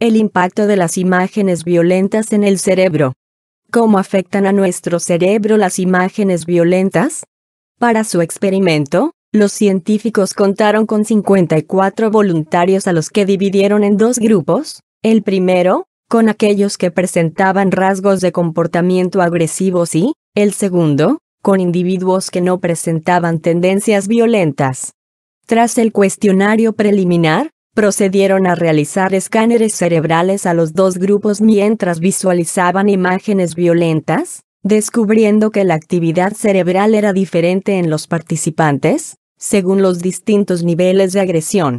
el impacto de las imágenes violentas en el cerebro. ¿Cómo afectan a nuestro cerebro las imágenes violentas? Para su experimento, los científicos contaron con 54 voluntarios a los que dividieron en dos grupos, el primero, con aquellos que presentaban rasgos de comportamiento agresivos y, el segundo, con individuos que no presentaban tendencias violentas. Tras el cuestionario preliminar, procedieron a realizar escáneres cerebrales a los dos grupos mientras visualizaban imágenes violentas, descubriendo que la actividad cerebral era diferente en los participantes, según los distintos niveles de agresión.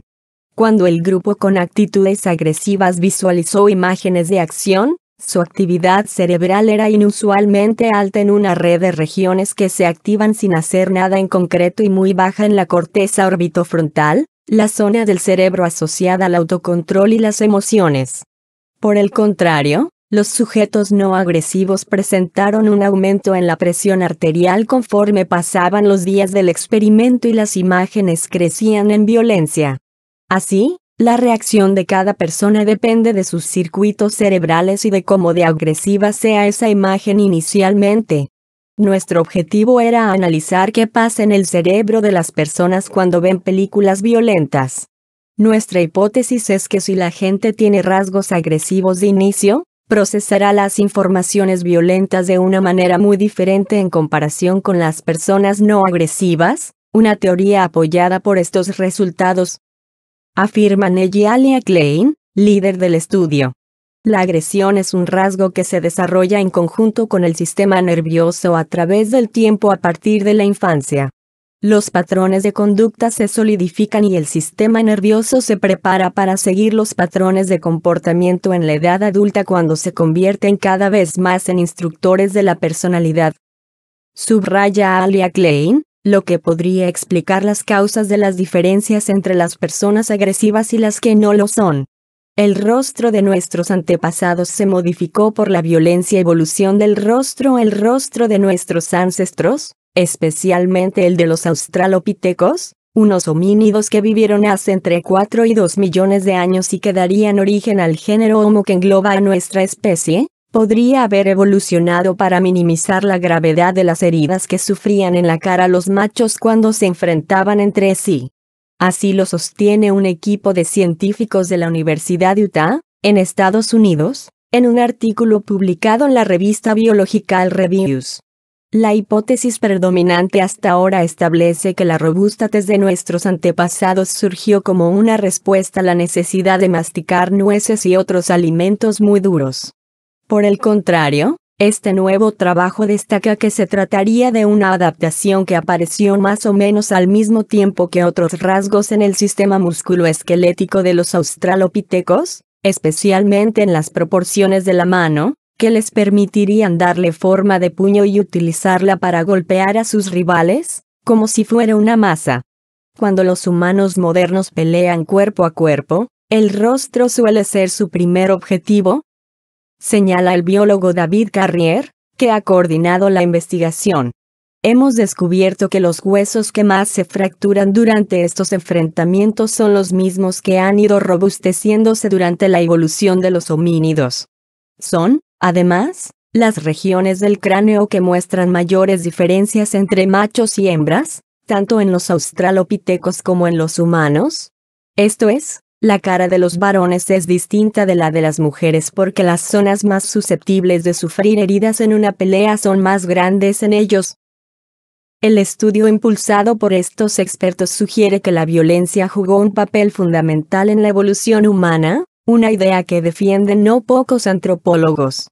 Cuando el grupo con actitudes agresivas visualizó imágenes de acción, su actividad cerebral era inusualmente alta en una red de regiones que se activan sin hacer nada en concreto y muy baja en la corteza orbitofrontal, la zona del cerebro asociada al autocontrol y las emociones. Por el contrario, los sujetos no agresivos presentaron un aumento en la presión arterial conforme pasaban los días del experimento y las imágenes crecían en violencia. Así, la reacción de cada persona depende de sus circuitos cerebrales y de cómo de agresiva sea esa imagen inicialmente. Nuestro objetivo era analizar qué pasa en el cerebro de las personas cuando ven películas violentas. Nuestra hipótesis es que si la gente tiene rasgos agresivos de inicio, procesará las informaciones violentas de una manera muy diferente en comparación con las personas no agresivas, una teoría apoyada por estos resultados. Afirman Alia Klein, líder del estudio. La agresión es un rasgo que se desarrolla en conjunto con el sistema nervioso a través del tiempo a partir de la infancia. Los patrones de conducta se solidifican y el sistema nervioso se prepara para seguir los patrones de comportamiento en la edad adulta cuando se convierten cada vez más en instructores de la personalidad. Subraya Alia Klein, lo que podría explicar las causas de las diferencias entre las personas agresivas y las que no lo son. El rostro de nuestros antepasados se modificó por la violencia evolución del rostro. El rostro de nuestros ancestros, especialmente el de los australopitecos, unos homínidos que vivieron hace entre 4 y 2 millones de años y que darían origen al género Homo que engloba a nuestra especie, podría haber evolucionado para minimizar la gravedad de las heridas que sufrían en la cara los machos cuando se enfrentaban entre sí. Así lo sostiene un equipo de científicos de la Universidad de Utah, en Estados Unidos, en un artículo publicado en la revista Biological Reviews. La hipótesis predominante hasta ahora establece que la robusta de nuestros antepasados surgió como una respuesta a la necesidad de masticar nueces y otros alimentos muy duros. Por el contrario, este nuevo trabajo destaca que se trataría de una adaptación que apareció más o menos al mismo tiempo que otros rasgos en el sistema musculoesquelético de los australopitecos, especialmente en las proporciones de la mano, que les permitirían darle forma de puño y utilizarla para golpear a sus rivales, como si fuera una masa. Cuando los humanos modernos pelean cuerpo a cuerpo, el rostro suele ser su primer objetivo, señala el biólogo David Carrier, que ha coordinado la investigación. Hemos descubierto que los huesos que más se fracturan durante estos enfrentamientos son los mismos que han ido robusteciéndose durante la evolución de los homínidos. Son, además, las regiones del cráneo que muestran mayores diferencias entre machos y hembras, tanto en los australopitecos como en los humanos. Esto es, la cara de los varones es distinta de la de las mujeres porque las zonas más susceptibles de sufrir heridas en una pelea son más grandes en ellos. El estudio impulsado por estos expertos sugiere que la violencia jugó un papel fundamental en la evolución humana, una idea que defienden no pocos antropólogos.